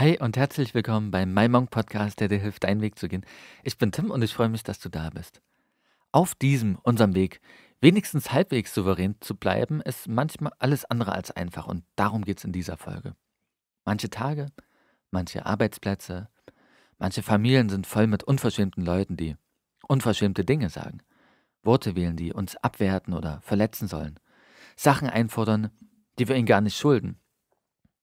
Hi und herzlich willkommen beim MyMonk Podcast, der dir hilft, deinen Weg zu gehen. Ich bin Tim und ich freue mich, dass du da bist. Auf diesem, unserem Weg, wenigstens halbwegs souverän zu bleiben, ist manchmal alles andere als einfach und darum geht es in dieser Folge. Manche Tage, manche Arbeitsplätze, manche Familien sind voll mit unverschämten Leuten, die unverschämte Dinge sagen, Worte wählen, die uns abwerten oder verletzen sollen, Sachen einfordern, die wir ihnen gar nicht schulden.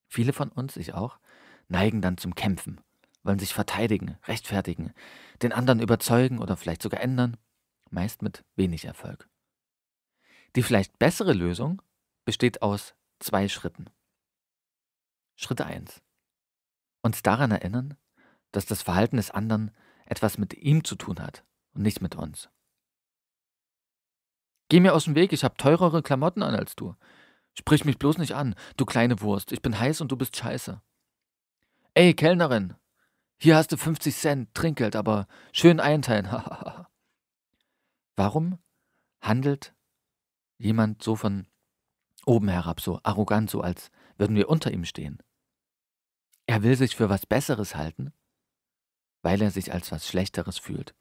Viele von uns, ich auch, neigen dann zum Kämpfen, wollen sich verteidigen, rechtfertigen, den anderen überzeugen oder vielleicht sogar ändern, meist mit wenig Erfolg. Die vielleicht bessere Lösung besteht aus zwei Schritten. Schritt 1. Uns daran erinnern, dass das Verhalten des anderen etwas mit ihm zu tun hat und nicht mit uns. Geh mir aus dem Weg, ich habe teurere Klamotten an als du. Sprich mich bloß nicht an, du kleine Wurst, ich bin heiß und du bist scheiße. Ey, Kellnerin, hier hast du 50 Cent Trinkgeld, aber schön einteilen. Warum handelt jemand so von oben herab, so arrogant, so als würden wir unter ihm stehen? Er will sich für was Besseres halten, weil er sich als was Schlechteres fühlt.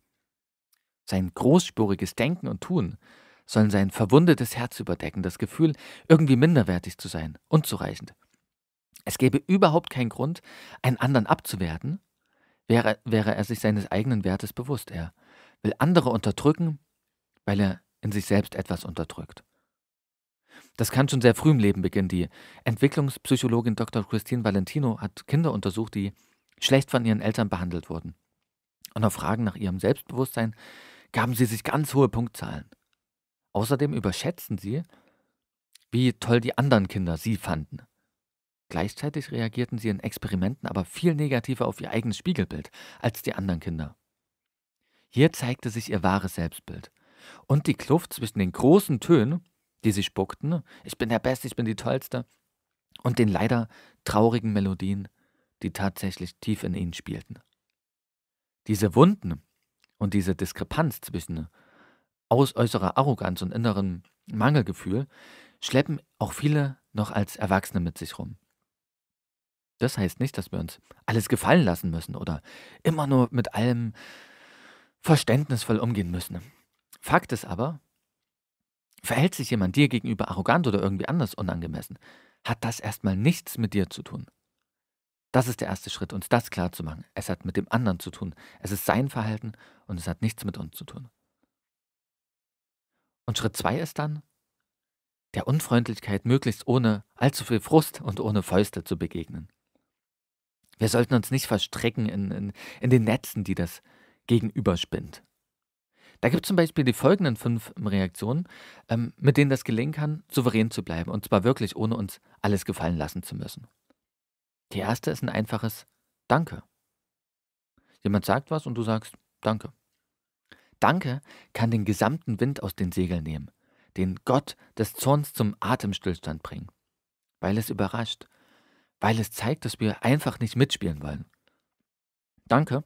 Sein großspuriges Denken und Tun sollen sein verwundetes Herz überdecken, das Gefühl, irgendwie minderwertig zu sein, unzureichend, es gäbe überhaupt keinen Grund, einen anderen abzuwerten, wäre, wäre er sich seines eigenen Wertes bewusst. Er will andere unterdrücken, weil er in sich selbst etwas unterdrückt. Das kann schon sehr früh im Leben beginnen. Die Entwicklungspsychologin Dr. Christine Valentino hat Kinder untersucht, die schlecht von ihren Eltern behandelt wurden. Und auf Fragen nach ihrem Selbstbewusstsein gaben sie sich ganz hohe Punktzahlen. Außerdem überschätzten sie, wie toll die anderen Kinder sie fanden. Gleichzeitig reagierten sie in Experimenten aber viel negativer auf ihr eigenes Spiegelbild als die anderen Kinder. Hier zeigte sich ihr wahres Selbstbild. Und die Kluft zwischen den großen Tönen, die sie spuckten, ich bin der Beste, ich bin die Tollste, und den leider traurigen Melodien, die tatsächlich tief in ihnen spielten. Diese Wunden und diese Diskrepanz zwischen aus äußerer Arroganz und innerem Mangelgefühl schleppen auch viele noch als Erwachsene mit sich rum das heißt nicht, dass wir uns alles gefallen lassen müssen oder immer nur mit allem verständnisvoll umgehen müssen. Fakt ist aber, verhält sich jemand dir gegenüber arrogant oder irgendwie anders unangemessen, hat das erstmal nichts mit dir zu tun. Das ist der erste Schritt, uns das klarzumachen. Es hat mit dem anderen zu tun. Es ist sein Verhalten und es hat nichts mit uns zu tun. Und Schritt zwei ist dann, der Unfreundlichkeit möglichst ohne allzu viel Frust und ohne Fäuste zu begegnen. Wir sollten uns nicht verstricken in, in, in den Netzen, die das Gegenüber spinnt. Da gibt es zum Beispiel die folgenden fünf Reaktionen, ähm, mit denen das gelingen kann, souverän zu bleiben und zwar wirklich ohne uns alles gefallen lassen zu müssen. Die erste ist ein einfaches Danke. Jemand sagt was und du sagst Danke. Danke kann den gesamten Wind aus den Segeln nehmen, den Gott des Zorns zum Atemstillstand bringen, weil es überrascht, weil es zeigt, dass wir einfach nicht mitspielen wollen. Danke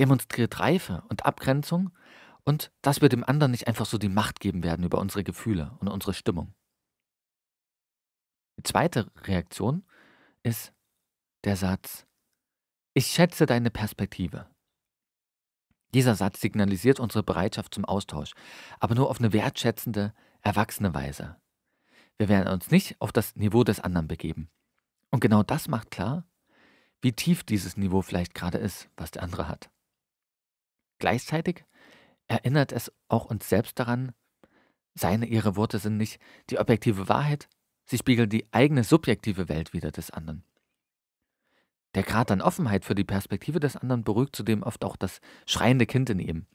demonstriert Reife und Abgrenzung und dass wir dem anderen nicht einfach so die Macht geben werden über unsere Gefühle und unsere Stimmung. Die zweite Reaktion ist der Satz, ich schätze deine Perspektive. Dieser Satz signalisiert unsere Bereitschaft zum Austausch, aber nur auf eine wertschätzende, erwachsene Weise. Wir werden uns nicht auf das Niveau des anderen begeben. Und genau das macht klar, wie tief dieses Niveau vielleicht gerade ist, was der andere hat. Gleichzeitig erinnert es auch uns selbst daran, seine, ihre Worte sind nicht die objektive Wahrheit, sie spiegeln die eigene subjektive Welt wider des anderen. Der Grad an Offenheit für die Perspektive des anderen beruhigt zudem oft auch das schreiende Kind in ihm.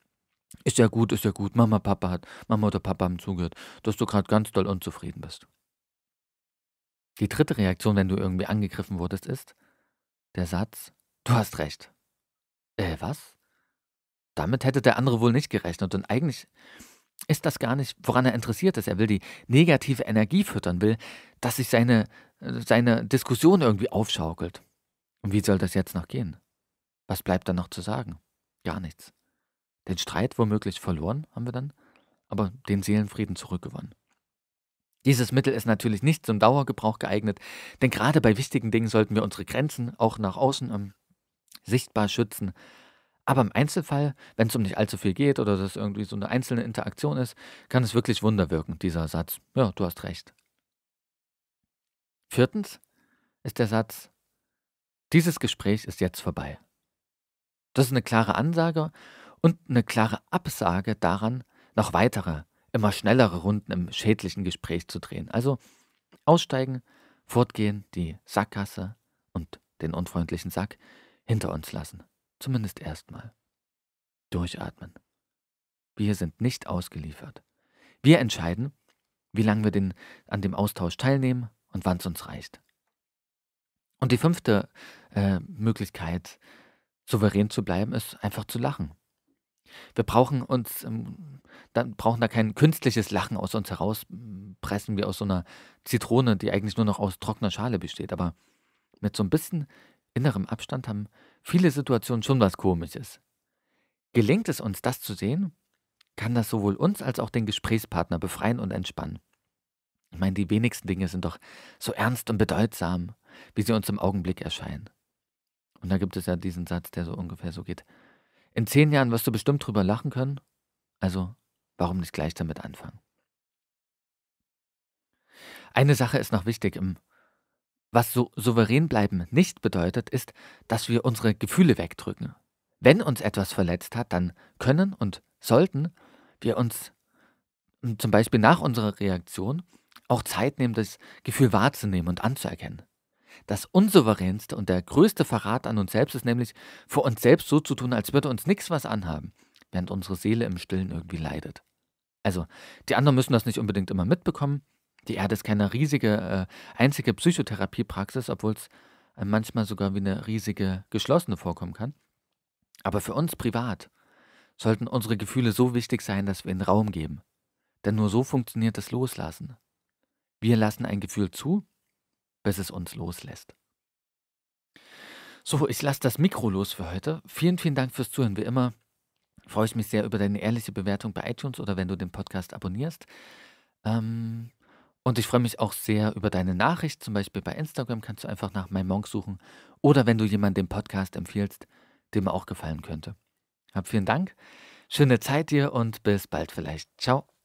Ist ja gut, ist ja gut, Mama, Papa hat, Mama oder Papa haben zugehört, dass du gerade ganz doll unzufrieden bist. Die dritte Reaktion, wenn du irgendwie angegriffen wurdest, ist der Satz, du hast recht. Äh, was? Damit hätte der andere wohl nicht gerechnet und eigentlich ist das gar nicht, woran er interessiert ist. Er will die negative Energie füttern, will, dass sich seine, äh, seine Diskussion irgendwie aufschaukelt. Und wie soll das jetzt noch gehen? Was bleibt dann noch zu sagen? Gar nichts. Den Streit womöglich verloren haben wir dann, aber den Seelenfrieden zurückgewonnen. Dieses Mittel ist natürlich nicht zum Dauergebrauch geeignet, denn gerade bei wichtigen Dingen sollten wir unsere Grenzen auch nach außen ähm, sichtbar schützen. Aber im Einzelfall, wenn es um nicht allzu viel geht oder das irgendwie so eine einzelne Interaktion ist, kann es wirklich Wunder wirken, dieser Satz. Ja, du hast recht. Viertens ist der Satz, dieses Gespräch ist jetzt vorbei. Das ist eine klare Ansage und eine klare Absage daran, noch weitere immer schnellere Runden im schädlichen Gespräch zu drehen. Also aussteigen, fortgehen, die Sackgasse und den unfreundlichen Sack hinter uns lassen. Zumindest erstmal. Durchatmen. Wir sind nicht ausgeliefert. Wir entscheiden, wie lange wir den, an dem Austausch teilnehmen und wann es uns reicht. Und die fünfte äh, Möglichkeit, souverän zu bleiben, ist einfach zu lachen. Wir brauchen uns, ähm, dann brauchen da kein künstliches Lachen aus uns herauspressen, wie aus so einer Zitrone, die eigentlich nur noch aus trockener Schale besteht. Aber mit so ein bisschen innerem Abstand haben viele Situationen schon was Komisches. Gelingt es uns, das zu sehen, kann das sowohl uns als auch den Gesprächspartner befreien und entspannen. Ich meine, die wenigsten Dinge sind doch so ernst und bedeutsam, wie sie uns im Augenblick erscheinen. Und da gibt es ja diesen Satz, der so ungefähr so geht. In zehn Jahren wirst du bestimmt drüber lachen können. Also, warum nicht gleich damit anfangen? Eine Sache ist noch wichtig im was so souverän bleiben nicht bedeutet, ist, dass wir unsere Gefühle wegdrücken. Wenn uns etwas verletzt hat, dann können und sollten wir uns zum Beispiel nach unserer Reaktion auch Zeit nehmen, das Gefühl wahrzunehmen und anzuerkennen das unsouveränste und der größte Verrat an uns selbst ist nämlich, vor uns selbst so zu tun, als würde uns nichts was anhaben, während unsere Seele im Stillen irgendwie leidet. Also, die anderen müssen das nicht unbedingt immer mitbekommen. Die Erde ist keine riesige, äh, einzige Psychotherapiepraxis, obwohl es äh, manchmal sogar wie eine riesige geschlossene vorkommen kann. Aber für uns privat sollten unsere Gefühle so wichtig sein, dass wir ihnen Raum geben. Denn nur so funktioniert das Loslassen. Wir lassen ein Gefühl zu bis es uns loslässt. So, ich lasse das Mikro los für heute. Vielen, vielen Dank fürs Zuhören. Wie immer freue ich mich sehr über deine ehrliche Bewertung bei iTunes oder wenn du den Podcast abonnierst. Ähm, und ich freue mich auch sehr über deine Nachricht. Zum Beispiel bei Instagram kannst du einfach nach My Monk suchen. Oder wenn du jemanden den Podcast empfiehlst, dem auch gefallen könnte. Hab vielen Dank. Schöne Zeit dir und bis bald vielleicht. Ciao.